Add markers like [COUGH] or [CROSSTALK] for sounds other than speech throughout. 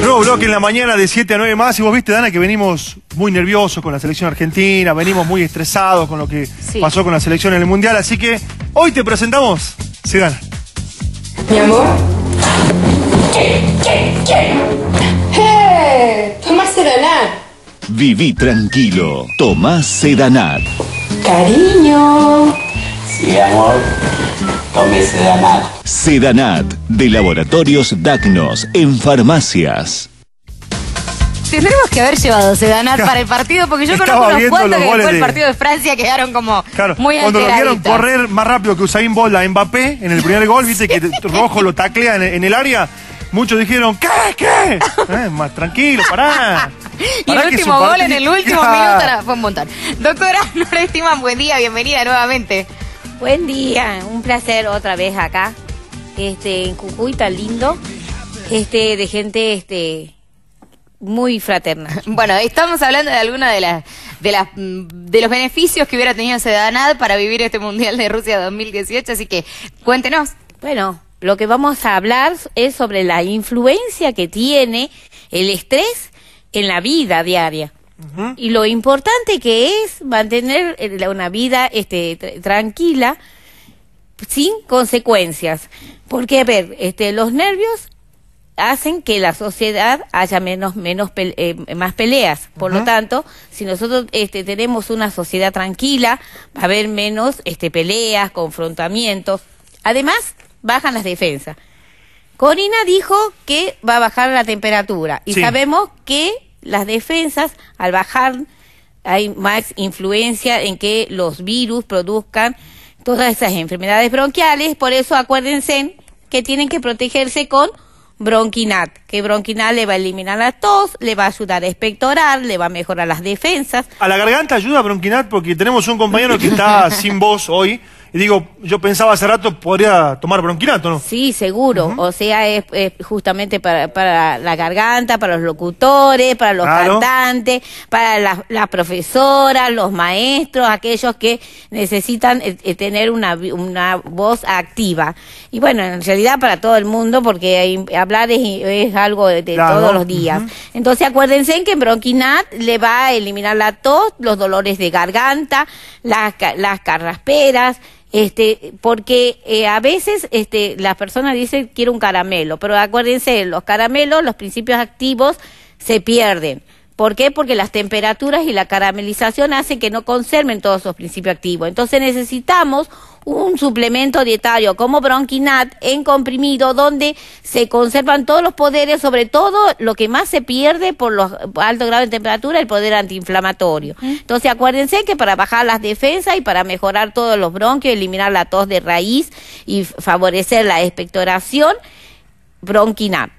Nuevo bloque en la mañana de 7 a 9 más. Y vos viste, Dana, que venimos muy nerviosos con la selección argentina, venimos muy estresados con lo que pasó con la selección en el Mundial. Así que hoy te presentamos, Dana Mi amor. ¿Qué, eh, Tomás Viví tranquilo. Tomás Sedanat. Cariño y amor, tome Sedanat. Sedanat, de Laboratorios Dacnos, en farmacias. Tendremos que haber llevado Sedanat para el partido porque yo conozco unos cuantos que después el partido de Francia quedaron como claro, muy Cuando lo vieron correr más rápido que Usain Bolt Mbappé en el primer gol, viste que [LAUGHS] Rojo lo taclea en, el área, muchos dijeron, ¿qué? ¿Qué? Eh, más tranquilo, pará. [LAUGHS] y el último gol en el último [LAUGHS] minuto fue un montón. Doctora estiman, buen día, bienvenida nuevamente. Buen día, un placer otra vez acá, este, en Cucuy, tan lindo, este, de gente, este, muy fraterna. [LAUGHS] Bueno, estamos hablando de alguna de las de las mm, de los beneficios que hubiera tenido Sedanad para vivir este Mundial de Rusia 2018, así que cuéntenos. Bueno, lo que vamos a hablar es sobre la influencia que tiene el estrés en la vida diaria. Y lo importante que es mantener eh, una vida este, tranquila, sin consecuencias. Porque, a ver, este, los nervios hacen que la sociedad haya menos, menos eh, más peleas. Por lo tanto, si nosotros este, tenemos una sociedad tranquila, va a haber menos este, peleas, confrontamientos. Además, bajan las defensas. Corina dijo que va a bajar la temperatura y sabemos que las defensas, al bajar hay más influencia en que los virus produzcan todas esas enfermedades bronquiales, por eso acuérdense que tienen que protegerse con bronquinat, que bronquinat le va a eliminar la tos, le va a ayudar a expectorar, le va a mejorar las defensas. A la garganta ayuda bronquinat porque tenemos un compañero que está [LAUGHS] sin voz hoy. Y digo, yo pensaba hace rato, podría tomar bronquinato, ¿no? Sí, seguro. O sea, es, justamente para, para, la garganta, para los locutores, para los cantantes, para las profesoras, los maestros, aquellos que necesitan eh, eh, tener una, una voz activa. Y bueno, en realidad para todo el mundo, porque hablar es, algo de, todos los días. Entonces, acuérdense en que bronquinat le va a eliminar la tos, los dolores de garganta, las, las carrasperas, este, porque eh, a veces este, las personas dicen quiero un caramelo, pero acuérdense, los caramelos, los principios activos se pierden. ¿Por qué? Porque las temperaturas y la caramelización hacen que no conserven todos esos principios activos. Entonces necesitamos un suplemento dietario como Bronquinat en comprimido donde se conservan todos los poderes, sobre todo lo que más se pierde por los altos grados de temperatura, el poder antiinflamatorio. Entonces acuérdense que para bajar las defensas y para mejorar todos los bronquios, eliminar la tos de raíz y favorecer la expectoración, Bronquinat.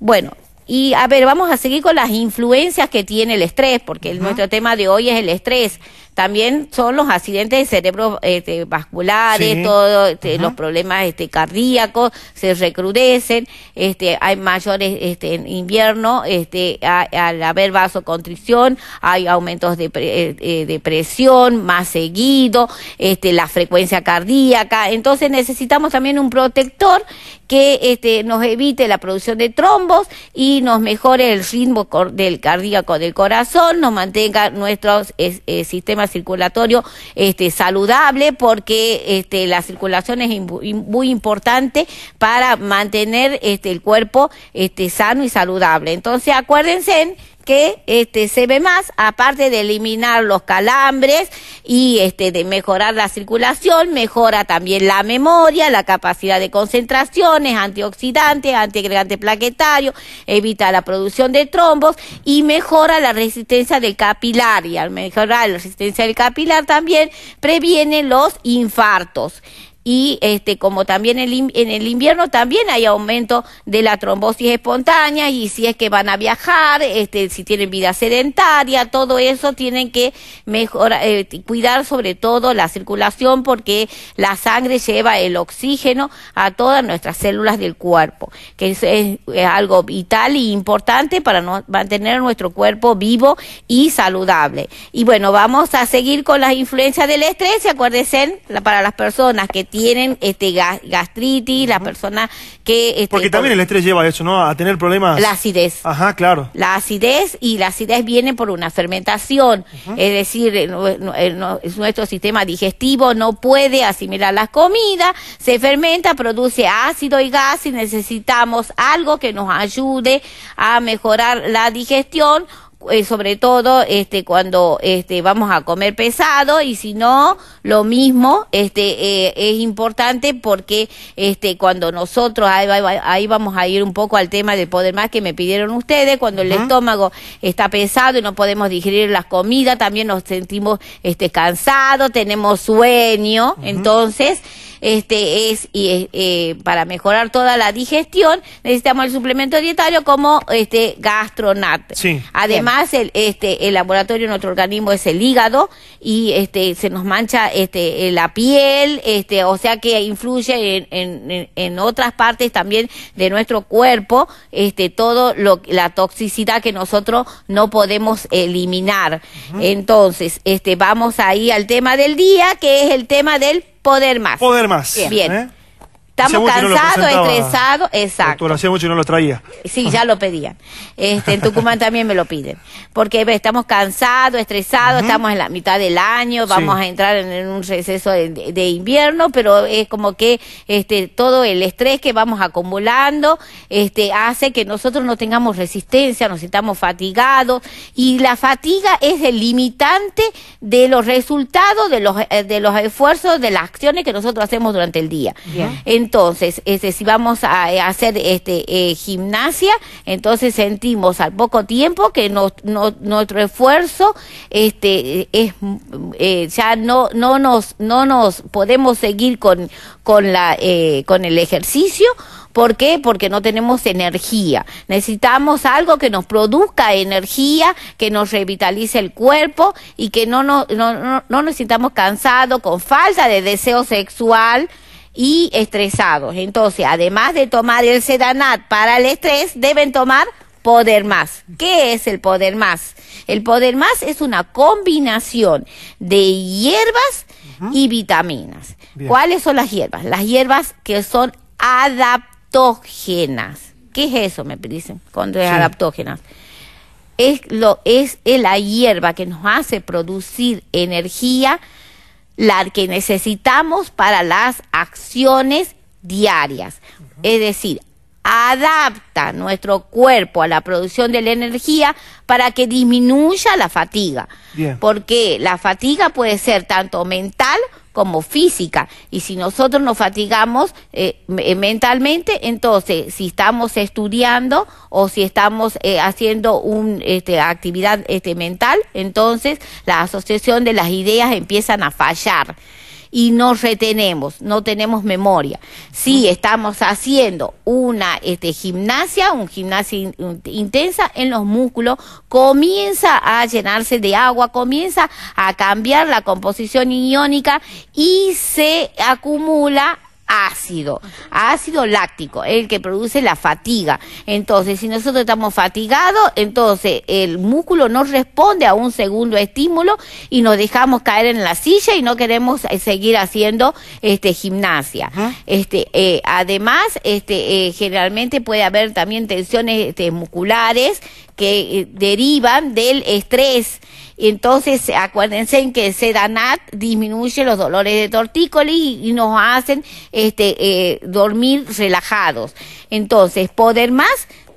Bueno, y a ver, vamos a seguir con las influencias que tiene el estrés, porque nuestro tema de hoy es el estrés también son los accidentes de cerebro este, vasculares, todos este, los problemas este, cardíacos se recrudecen, este, hay mayores en invierno, este, al haber vasoconstricción, hay aumentos eh, eh, de, presión más seguido, este, la frecuencia cardíaca, entonces necesitamos también un protector que nos evite la producción de trombos y nos mejore el ritmo del cardíaco del corazón, nos mantenga nuestros eh, sistema circulatorio este, saludable porque este, la circulación es muy importante para mantener este, el cuerpo este, sano y saludable. Entonces acuérdense que este, se ve más, aparte de eliminar los calambres y este, de mejorar la circulación, mejora también la memoria, la capacidad de concentraciones, antioxidantes, antiagregantes plaquetarios, evita la producción de trombos y mejora la resistencia del capilar. Y al mejorar la resistencia del capilar también previene los infartos y este como también el en el invierno también hay aumento de la trombosis espontánea y si es que van a viajar, este si tienen vida sedentaria, todo eso tienen que mejorar eh, cuidar sobre todo la circulación porque la sangre lleva el oxígeno a todas nuestras células del cuerpo, que es, algo vital e importante para mantener nuestro cuerpo vivo y saludable. Y bueno, vamos a seguir con las influencias del estrés, y acuérdense, para las personas que tienen este gastritis, la persona que... Este, Porque también el estrés lleva a eso, ¿no? A tener problemas... La acidez. Ajá, claro. La acidez y la acidez viene por una fermentación, es decir, eh, eh, nuestro sistema digestivo no puede asimilar las comidas, se fermenta, produce ácido y gas y necesitamos algo que nos ayude a mejorar la digestión eh, sobre todo este cuando este vamos a comer pesado y si no lo mismo este eh, es importante porque este cuando nosotros ahí, vamos a ir un poco al tema del poder más que me pidieron ustedes cuando el estómago está pesado y no podemos digerir las comidas también nos sentimos este cansados tenemos sueño entonces este es y eh, para mejorar toda la digestión necesitamos el suplemento dietario como este gastronat. Además el este el laboratorio en nuestro organismo es el hígado y este se nos mancha este eh, la piel, este o sea que influye en, en, en otras partes también de nuestro cuerpo, este todo lo la toxicidad que nosotros no podemos eliminar. Entonces, este vamos ahí al tema del día que es el tema del Poder más. Poder más. Bien. Estamos cansados, estresados, exacto. lo hacía mucho no lo traía. Sí, ya lo pedían. Este, en Tucumán [LAUGHS] también me lo piden. Porque estamos cansados, estresados, estamos en la mitad del año, vamos a entrar en, un receso de, invierno, pero es como que este, todo el estrés que vamos acumulando este, hace que nosotros no tengamos resistencia, nos sintamos fatigados y la fatiga es el limitante de los resultados, de los, eh, de los esfuerzos, de las acciones que nosotros hacemos durante el día. Entonces, este, si vamos a, eh, hacer este, eh, gimnasia, entonces sentimos al poco tiempo que nuestro esfuerzo este, es, eh, ya no, no, nos, no nos podemos seguir con, con, la, con el ejercicio ¿Por qué? Porque no tenemos energía. Necesitamos algo que nos produzca energía, que nos revitalice el cuerpo y que no, no, no, no nos sintamos cansados, con falta de deseo sexual, y estresados. Entonces, además de tomar el Sedanat para el estrés, deben tomar Poder Más. ¿Qué es el Poder Más? El Poder Más es una combinación de hierbas y vitaminas. ¿Cuáles son las hierbas? Las hierbas que son adaptógenas. ¿Qué es eso? Me dicen, cuando es adaptógenas. Es, lo, es la hierba que nos hace producir energía, la que necesitamos para las acciones diarias. Es decir, adapta nuestro cuerpo a la producción de la energía para que disminuya la fatiga. Porque la fatiga puede ser tanto mental como física. Y si nosotros nos fatigamos eh, eh, mentalmente, entonces si estamos estudiando o si estamos eh, haciendo una este, actividad este, mental, entonces la asociación de las ideas empiezan a fallar y nos retenemos, no tenemos memoria. Si mm. estamos haciendo una este, gimnasia, un gimnasia intensa en los músculos, comienza a llenarse de agua, comienza a cambiar la composición iónica y se acumula ácido, ácido láctico, el que produce la fatiga. Entonces, si nosotros estamos fatigados, entonces el músculo no responde a un segundo estímulo y nos dejamos caer en la silla y no queremos eh, seguir haciendo este gimnasia. Este, eh, además, este, eh, generalmente puede haber también tensiones este, musculares que eh, derivan del estrés. Entonces, acuérdense en que Sedanat disminuye los dolores de tortícoli y, nos hacen este, eh, dormir relajados. Entonces, poder más,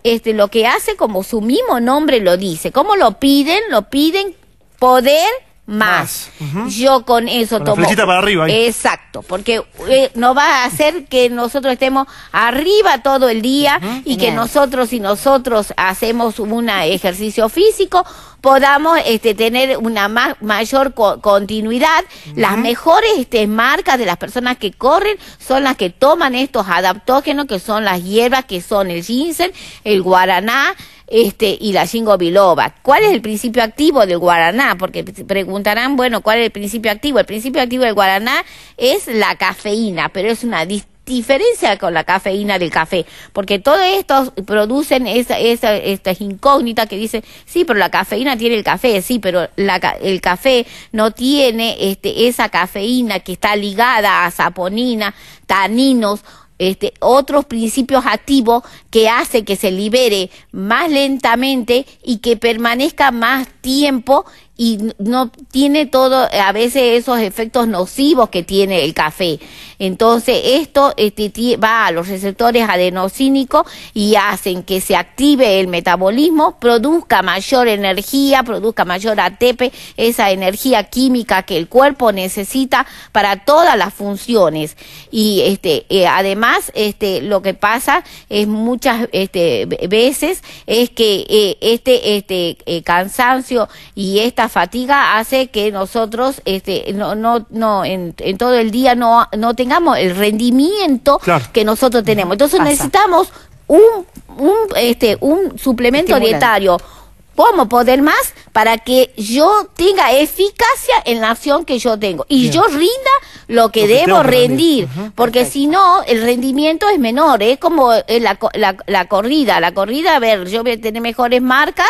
este, lo que hace como su mismo nombre lo dice. ¿Cómo lo piden? Lo piden poder más. Yo con eso tomo. La flechita para arriba. Exacto, porque eh, no va a hacer que nosotros estemos arriba todo el día y que nosotros, si nosotros hacemos un ejercicio físico, podamos este, tener una mayor continuidad. Las mejores este, marcas de las personas que corren son las que toman estos adaptógenos, que son las hierbas, que son el ginseng, el guaraná, este, y la jingo biloba. ¿Cuál es el principio activo del guaraná? Porque preguntarán, bueno, ¿cuál es el principio activo? El principio activo del guaraná es la cafeína, pero es una diferencia con la cafeína del café, porque todos estos producen esa, esa, estas incógnitas que dicen, sí, pero la cafeína tiene el café, sí, pero la, el café no tiene este, esa cafeína que está ligada a saponina, taninos este, otros principios activos que hace que se libere más lentamente y que permanezca más tiempo y no tiene todo, a veces esos efectos nocivos que tiene el café. Entonces, esto este, va a los receptores adenosínicos y hacen que se active el metabolismo, produzca mayor energía, produzca mayor ATP, esa energía química que el cuerpo necesita para todas las funciones. Y este, eh, además, este, lo que pasa es muchas este, veces es que eh, este, este eh, cansancio y esta fatiga hace que nosotros este, no, no, no en, todo el día no, no tengamos el rendimiento que nosotros tenemos. Entonces necesitamos un, un, este, un suplemento dietario cómo poder más para que yo tenga eficacia en la acción que yo tengo y yo rinda lo que, debo rendir, porque si no el rendimiento es menor, es como eh, la, la, la, corrida, la corrida, a ver, yo voy a tener mejores marcas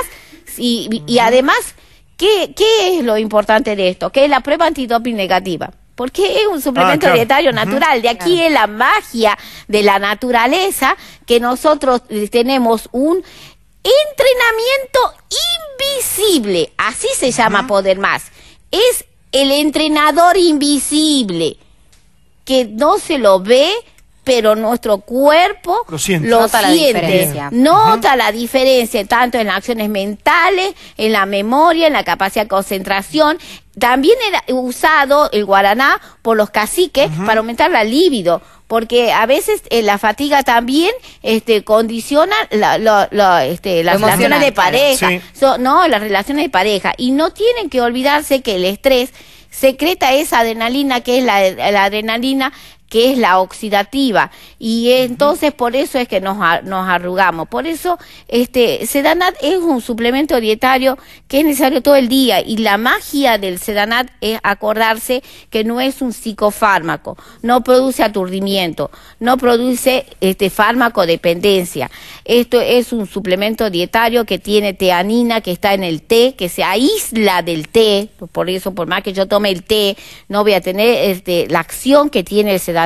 y, y además ¿Qué, es lo importante de esto? Que es la prueba antidoping negativa porque es un ah, suplemento de dietario natural. De aquí es la magia de la naturaleza que nosotros eh, tenemos un entrenamiento invisible, así se llama Poder Más. Es el entrenador invisible que no se lo ve, pero nuestro cuerpo lo siente, nota, la diferencia. tanto en las acciones mentales, en la memoria, en la capacidad de concentración. También era usado el guaraná por los caciques para aumentar la libido, porque a veces eh, la fatiga también este, condiciona este, las relaciones de pareja, no, las relaciones de pareja. Y no tienen que olvidarse que el estrés secreta esa adrenalina que es la adrenalina que es la oxidativa y entonces por eso es que nos, arrugamos. Por eso este Sedanat es un suplemento dietario que es necesario todo el día y la magia del Sedanat es acordarse que no es un psicofármaco, no produce aturdimiento, no produce este fármaco dependencia. Esto es un suplemento dietario que tiene teanina que está en el té, que se aísla del té, por eso por más que yo tome el té, no voy a tener este, la acción que tiene el Sedanat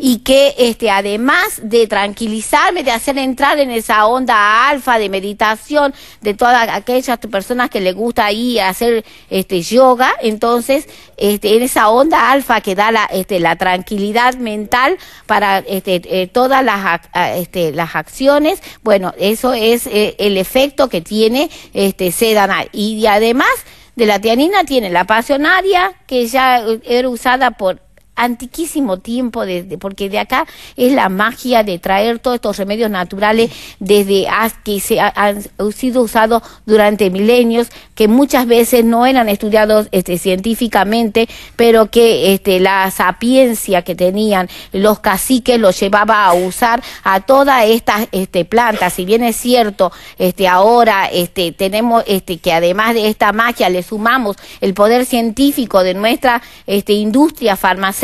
y que este, además de tranquilizarme, de hacer entrar en esa onda alfa de meditación de todas aquellas personas que les gusta ahí hacer este, yoga, entonces este, en esa onda alfa que da la, este, la tranquilidad mental para este, eh, todas las, ah, este, las acciones, bueno, eso es eh, el efecto que tiene este, Sedanar. y además de la tianina tiene la pasionaria, que ya eh, era usada por antiquísimo tiempo, desde, porque de acá es la magia de traer todos estos remedios naturales desde que se han sido usados durante milenios, que muchas veces no eran estudiados este, científicamente, pero que este, la sapiencia que tenían los caciques los llevaba a usar a todas estas este, plantas. Si bien es cierto, este, ahora este, tenemos este, que además de esta magia le sumamos el poder científico de nuestra este, industria farmacéutica,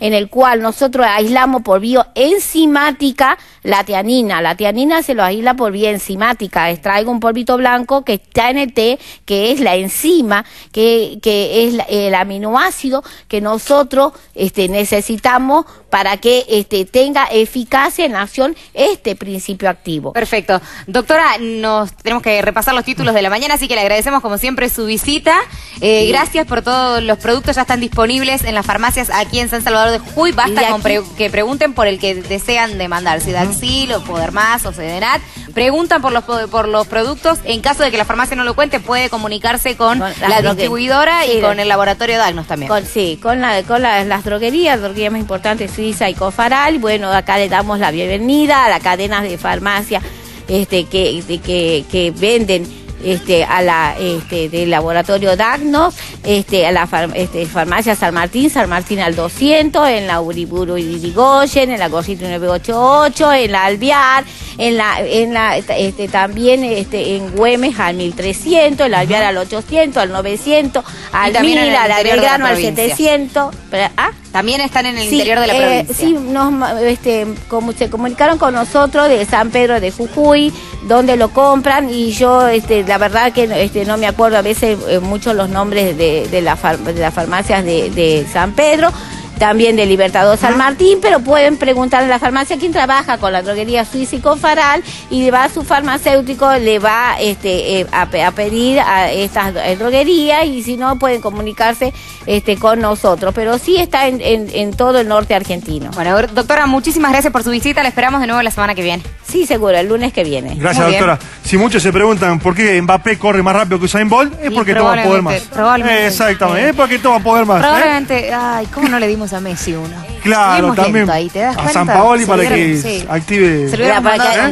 en el cual nosotros aislamos por bioenzimática la tianina. La tianina se lo aísla por vía enzimática, Extraigo un polvito blanco que está en té, que es la enzima, que, es el aminoácido que nosotros este, necesitamos para que este, tenga eficacia en acción este principio activo. Perfecto. Doctora, nos tenemos que repasar los títulos de la mañana, así que le agradecemos como siempre su visita. Eh, gracias por todos los productos, ya están disponibles en las farmacias aquí en San Salvador de Jujuy. Basta con que pregunten por el que desean demandar, si Daxil o Más o Cedenat. Preguntan por los, por los productos. En caso de que la farmacia no lo cuente, puede comunicarse con, la, distribuidora y con el laboratorio Dagnos también. sí, con, la, con la, las droguerías, droguerías más importantes, sí y Cofaral. Bueno, acá le damos la bienvenida a la cadena de farmacia este, que, que, que venden este, a la este, del laboratorio Dagnos, este, a la este, farmacia San Martín, San Martín al 200, en la Uriburu Irigoyen, en la Gorrito 988, en la Alvear, en la, en la este, también este, en Güemes al 1300, el Alvear al 800, al 900, al 1000, al al 700. ¿ah? También están en el interior de la eh, provincia. Sí, nos, este, como, se comunicaron con nosotros de San Pedro de Jujuy, donde lo compran y yo, este, la verdad que este, no me acuerdo a veces eh, mucho los nombres de, de, la de las farmacias de, de San Pedro, también de Libertador San Martín, pero pueden preguntar en la farmacia quién trabaja con la droguería físico Faral y va a su farmacéutico, le va este, eh, a, pedir a estas eh, droguerías y si no pueden comunicarse este, con nosotros, pero sí está en, todo el norte argentino. Bueno, doctora, muchísimas gracias por su visita, la esperamos de nuevo la semana que viene. Sí, seguro, el lunes que viene. Gracias, doctora. Si muchos se preguntan por qué Mbappé corre más rápido que Usain Bolt, es porque toma poder más. Probablemente. Exactamente, es porque toma poder más. ¿eh? Probablemente, ay, ¿cómo no le dimos a Messi uno. Claro, también. Ahí, ¿te das a San Paoli para que active.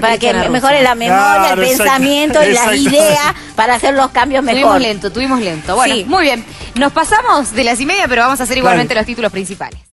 para, que, mejore la memoria, el pensamiento y la idea para hacer los cambios mejor. Tuvimos lento, tuvimos lento. Bueno, muy bien. Nos pasamos de las y media, pero vamos a hacer igualmente los títulos principales.